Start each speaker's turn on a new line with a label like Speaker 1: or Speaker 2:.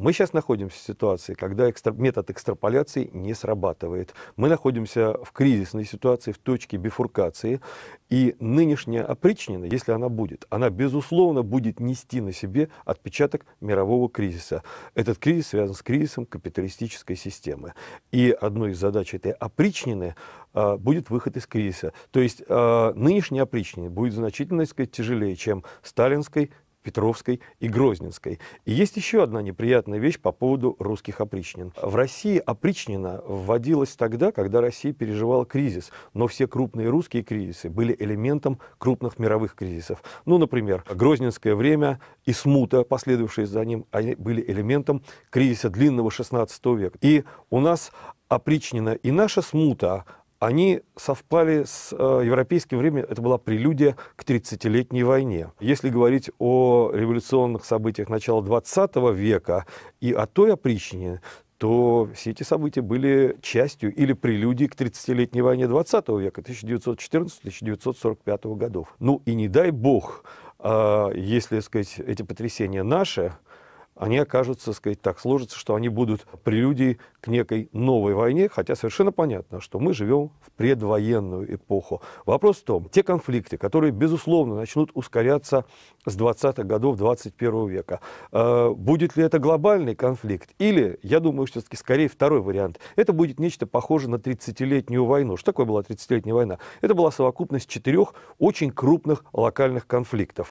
Speaker 1: Мы сейчас находимся в ситуации, когда экстра... метод экстраполяции не срабатывает. Мы находимся в кризисной ситуации, в точке бифуркации. И нынешняя опричнина, если она будет, она, безусловно, будет нести на себе отпечаток мирового кризиса. Этот кризис связан с кризисом капиталистической системы. И одной из задач этой опричнины а, будет выход из кризиса. То есть а, нынешняя опричнина будет значительно сказать, тяжелее, чем сталинской, Петровской и Грозненской. И есть еще одна неприятная вещь по поводу русских опричнин. В России опричнина вводилась тогда, когда Россия переживала кризис, но все крупные русские кризисы были элементом крупных мировых кризисов. Ну, например, Грозненское время и смута, последовавшие за ним, они были элементом кризиса длинного XVI века. И у нас опричнина и наша смута они совпали с э, европейским временем, это была прелюдия к 30-летней войне. Если говорить о революционных событиях начала 20 века и о той опричнине, то все эти события были частью или прелюдией к 30-летней войне 20 века, 1914-1945 годов. Ну и не дай бог, э, если, сказать, эти потрясения наши, они окажутся, сказать, так сложатся, что они будут прелюдией к некой новой войне, хотя совершенно понятно, что мы живем в предвоенную эпоху. Вопрос в том, те конфликты, которые, безусловно, начнут ускоряться с 20-х годов 21 века, э, будет ли это глобальный конфликт или, я думаю, что все-таки скорее второй вариант, это будет нечто похоже на 30-летнюю войну. Что такое была 30-летняя война? Это была совокупность четырех очень крупных локальных конфликтов.